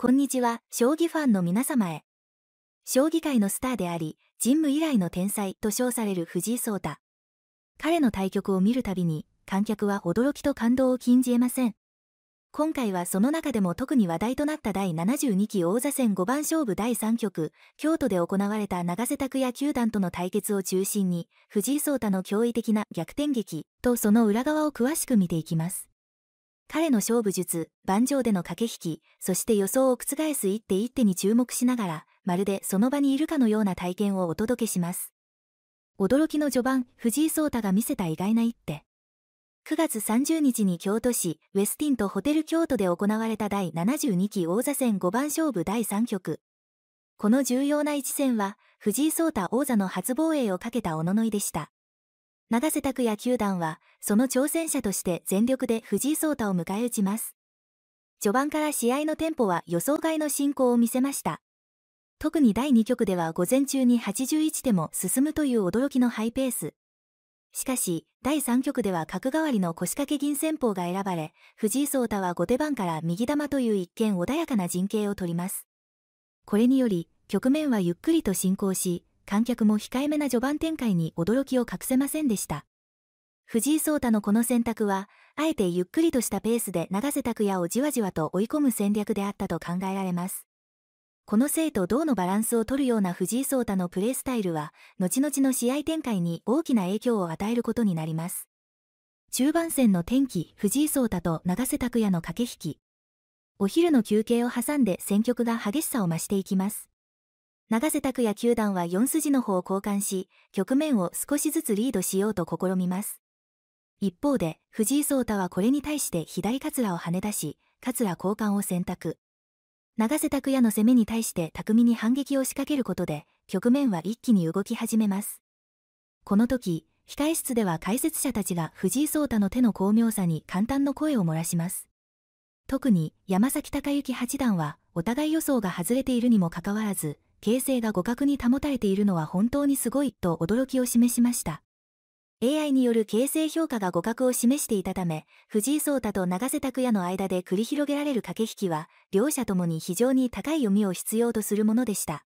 こんにちは、将棋ファンの皆様へ。将棋界のスターであり、神武以来の天才と称される藤井聡太。彼の対局を見るたびに、観客は驚きと感動を禁じ得ません。今回はその中でも特に話題となった第72期王座戦五番勝負第3局、京都で行われた長瀬拓也球団との対決を中心に、藤井聡太の驚異的な逆転劇とその裏側を詳しく見ていきます。彼の勝負術、盤上での駆け引き、そして予想を覆す一手一手に注目しながら、まるでその場にいるかのような体験をお届けします。驚きの序盤、藤井聡太が見せた意外な一手。9月30日に京都市、ウェスティンとホテル京都で行われた第72期王座戦五番勝負第3局。この重要な一戦は、藤井聡太王座の初防衛をかけたおののいでした。永瀬拓也球団は、その挑戦者として全力で藤井聡太を迎え撃ちます。序盤から試合のテンポは予想外の進行を見せました。特に第2局では午前中に81手も進むという驚きのハイペース。しかし、第3局では角換わりの腰掛け銀戦法が選ばれ、藤井聡太は後手番から右玉という一見穏やかな陣形を取ります。これにより、局面はゆっくりと進行し、観客も控えめな序盤展開に驚きを隠せませんでした。藤井聡太のこの選択は、あえてゆっくりとしたペースで永瀬拓也をじわじわと追い込む戦略であったと考えられます。この生と銅のバランスを取るような藤井聡太のプレースタイルは、後々の試合展開に大きな影響を与えることになります。中盤戦の天気、藤井聡太と永瀬拓也の駆け引き。お昼の休憩を挟んで戦局が激しさを増していきます。永瀬拓也球団は4筋の方を交換し、局面を少しずつリードしようと試みます。一方で、藤井聡太はこれに対して左桂を跳ね出し、桂交換を選択。永瀬拓也の攻めに対して巧みに反撃を仕掛けることで、局面は一気に動き始めます。この時、控え室では解説者たちが藤井聡太の手の巧妙さに簡単の声を漏らします。特に、山崎隆之八段は、お互い予想が外れているにもかかわらず、形勢が互角に保たれているのは本当にすごいと驚きを示しました。AI による形勢評価が互角を示していたため、藤井聡太と永瀬拓也の間で繰り広げられる駆け引きは、両者ともに非常に高い読みを必要とするものでした。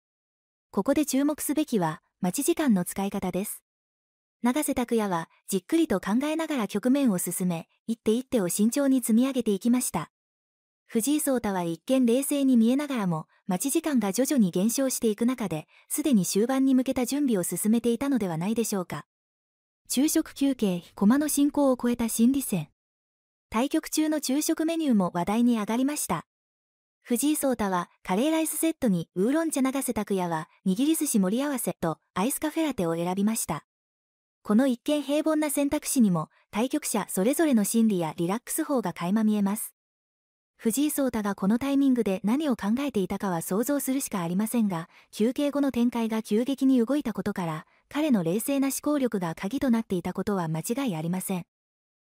ここで注目すべきは、待ち時間の使い方です。永瀬拓也は、じっくりと考えながら局面を進め、一手一手を慎重に積み上げていきました。藤井聡太は一見冷静に見えながらも、待ち時間が徐々に減少していく中で、すでに終盤に向けた準備を進めていたのではないでしょうか。昼食休憩、駒の進行を超えた心理戦。対局中の昼食メニューも話題に上がりました。藤井聡太はカレーライスセットにウーロン茶せ瀬拓也は握り寿司盛り合わせとアイスカフェラテを選びました。この一見平凡な選択肢にも対局者それぞれの心理やリラックス法が垣間見えます。藤井聡太がこのタイミングで何を考えていたかは想像するしかありませんが、休憩後の展開が急激に動いたことから、彼の冷静な思考力が鍵となっていたことは間違いありません。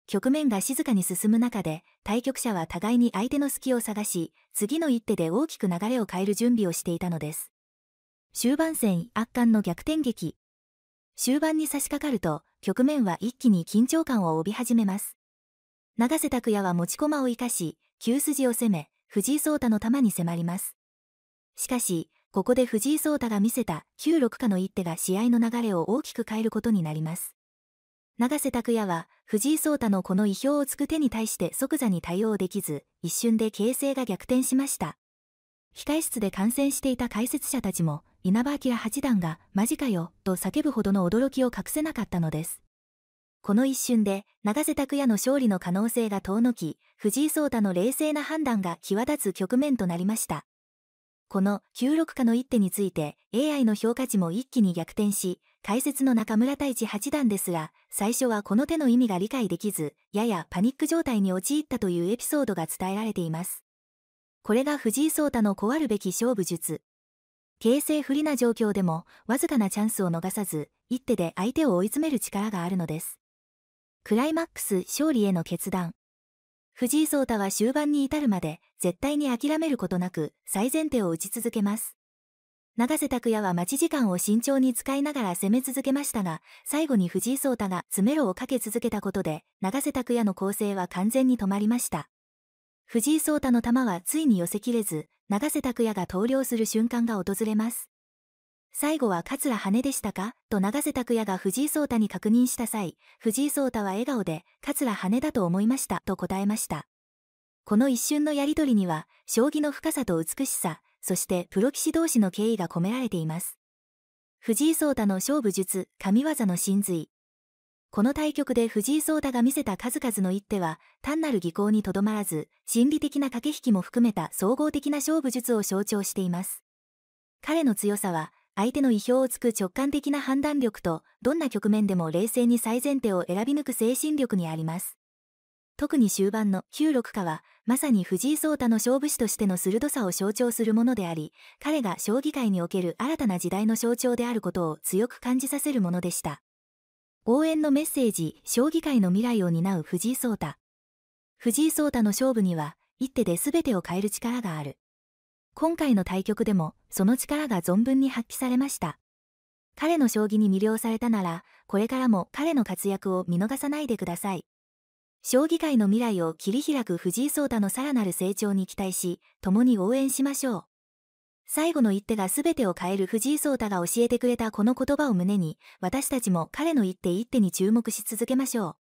局面が静かに進む中で、対局者は互いに相手の隙を探し、次の一手で大きく流れを変える準備をしていたのです。終盤戦圧巻の逆転劇。終盤に差し掛かると、局面は一気に緊張感を帯び始めます。長瀬拓也は持ち駒を生かし、9筋を攻め、藤井聡太の球に迫ります。しかし、ここで藤井聡太が見せた9六下の一手が試合の流れを大きく変えることになります。永瀬拓也は藤井聡太のこの意表をつく手に対して即座に対応できず、一瞬で形勢が逆転しました。控室で観戦していた解説者たちも、稲葉明八段が、マジかよ、と叫ぶほどの驚きを隠せなかったのです。この一瞬で、永瀬拓也の勝利の可能性が遠のき、藤井聡太の冷静な判断が際立つ局面となりました。この9六化の一手について、AI の評価値も一気に逆転し、解説の中村太一八段ですが、最初はこの手の意味が理解できず、ややパニック状態に陥ったというエピソードが伝えられています。これが藤井聡太の壊るべき勝負術。形勢不利な状況でも、わずかなチャンスを逃さず、一手で相手を追い詰める力があるのです。クライマックス勝利への決断。藤井聡太は終盤に至るまで絶対に諦めることなく最前手を打ち続けます。永瀬拓也は待ち時間を慎重に使いながら攻め続けましたが、最後に藤井聡太が詰めろをかけ続けたことで、永瀬拓也の構成は完全に止まりました。藤井聡太の球はついに寄せきれず、永瀬拓也が投了する瞬間が訪れます。最後は桂羽でしたかと永瀬拓也が藤井聡太に確認した際、藤井聡太は笑顔で、桂羽だと思いましたと答えました。この一瞬のやりとりには、将棋の深さと美しさ、そしてプロ棋士同士の敬意が込められています。藤井聡太の勝負術、神業の真髄。この対局で藤井聡太が見せた数々の一手は、単なる技巧にとどまらず、心理的な駆け引きも含めた総合的な勝負術を象徴しています。彼の強さは、相手の意表をつく直感的な判断力と、どんな局面でも冷静に最前提を選び抜く精神力にあります。特に終盤の9六課は、まさに藤井聡太の勝負師としての鋭さを象徴するものであり、彼が将棋界における新たな時代の象徴であることを強く感じさせるものでした。応援のメッセージ、将棋界の未来を担う藤井聡太。藤井聡太の勝負には、一手で全てを変える力がある。今回の対局でもその力が存分に発揮されました。彼の将棋に魅了されたなら、これからも彼の活躍を見逃さないでください。将棋界の未来を切り開く藤井聡太のさらなる成長に期待し、共に応援しましょう。最後の一手が全てを変える藤井聡太が教えてくれたこの言葉を胸に、私たちも彼の一手一手に注目し続けましょう。